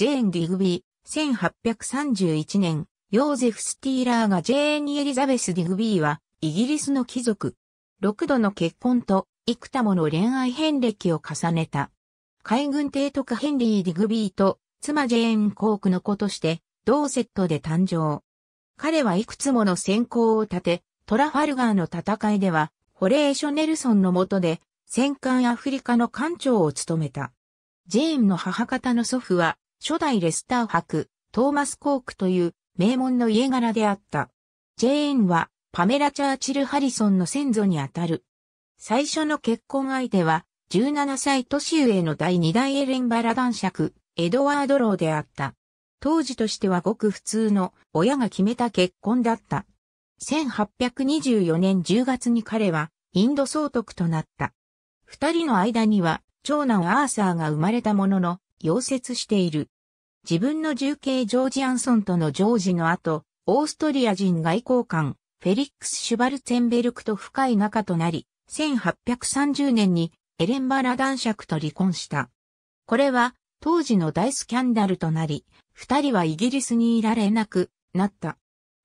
ジェーン・ディグビー、1831年、ヨーゼフ・スティーラーがジェーン・エリザベス・ディグビーは、イギリスの貴族。6度の結婚と、幾多もの恋愛遍歴を重ねた。海軍提督ヘンリー・ディグビーと、妻ジェーン・コークの子として、同セットで誕生。彼はいくつもの先行を立て、トラファルガーの戦いでは、ホレーショ・ネルソンの下で、戦艦アフリカの艦長を務めた。ジェーンの母方の祖父は、初代レスター伯、トーマス・コークという名門の家柄であった。ジェーンはパメラ・チャーチル・ハリソンの先祖にあたる。最初の結婚相手は17歳年上の第2代エレン・バラ男爵、エドワード・ローであった。当時としてはごく普通の親が決めた結婚だった。1824年10月に彼はインド総督となった。二人の間には長男アーサーが生まれたものの、溶接している。自分の重慶ジョージ・アンソンとのジョージの後、オーストリア人外交官、フェリックス・シュバルツェンベルクと深い仲となり、1830年にエレンバラ男爵と離婚した。これは当時の大スキャンダルとなり、二人はイギリスにいられなくなった。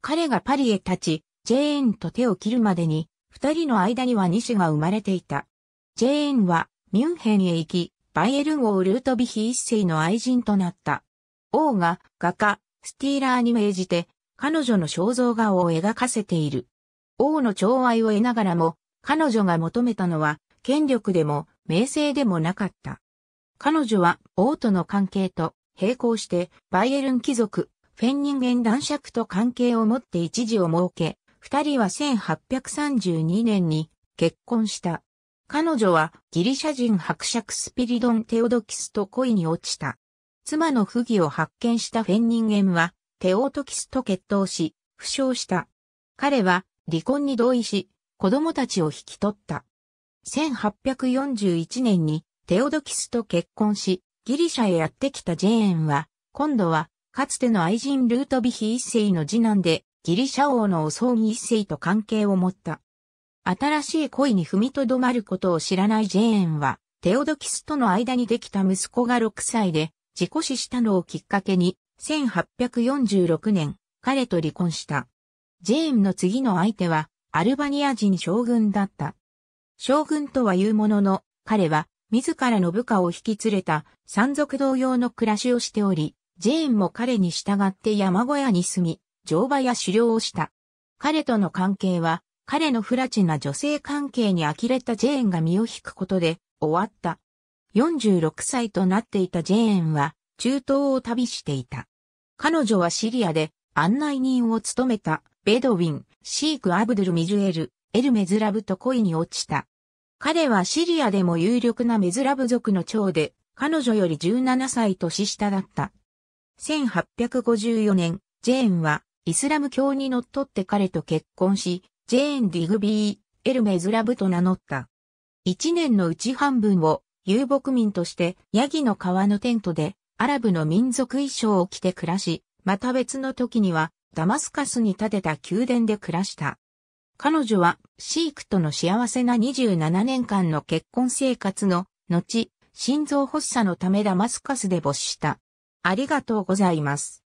彼がパリへ立ち、ジェーンと手を切るまでに、二人の間には二子が生まれていた。ジェーンはミュンヘンへ行き、バイエル号ルートビヒ一世の愛人となった。王が画家、スティーラーに命じて、彼女の肖像画を描かせている。王の寵愛を得ながらも、彼女が求めたのは、権力でも、名声でもなかった。彼女は王との関係と並行してバイエルン貴族、フェンニンゲン男爵と関係を持って一時を設け、二人は1832年に結婚した。彼女はギリシャ人伯爵スピリドン・テオドキスと恋に落ちた。妻の不義を発見したフェンニンゲムは、テオートキスと決闘し、負傷した。彼は、離婚に同意し、子供たちを引き取った。1841年に、テオドキスと結婚し、ギリシャへやってきたジェーンは、今度は、かつての愛人ルートビヒ一世の次男で、ギリシャ王のお葬儀一世と関係を持った。新しい恋に踏みとどまることを知らないジェーンは、テオドキスとの間にできた息子が6歳で、事故死したのをきっかけに、1846年、彼と離婚した。ジェーンの次の相手は、アルバニア人将軍だった。将軍とは言うものの、彼は、自らの部下を引き連れた、山賊同様の暮らしをしており、ジェーンも彼に従って山小屋に住み、乗馬や狩猟をした。彼との関係は、彼の不埒な女性関係に呆れたジェーンが身を引くことで、終わった。46歳となっていたジェーンは中東を旅していた。彼女はシリアで案内人を務めたベドウィン、シーク・アブドゥル・ミジュエル、エル・メズラブと恋に落ちた。彼はシリアでも有力なメズラブ族の長で、彼女より17歳年下だった。1854年、ジェーンはイスラム教にのっとって彼と結婚し、ジェーン・ディグビー、エル・メズラブと名乗った。一年のうち半分を遊牧民としてヤギの皮のテントでアラブの民族衣装を着て暮らし、また別の時にはダマスカスに建てた宮殿で暮らした。彼女はシークとの幸せな27年間の結婚生活の後、心臓発作のためダマスカスで没した。ありがとうございます。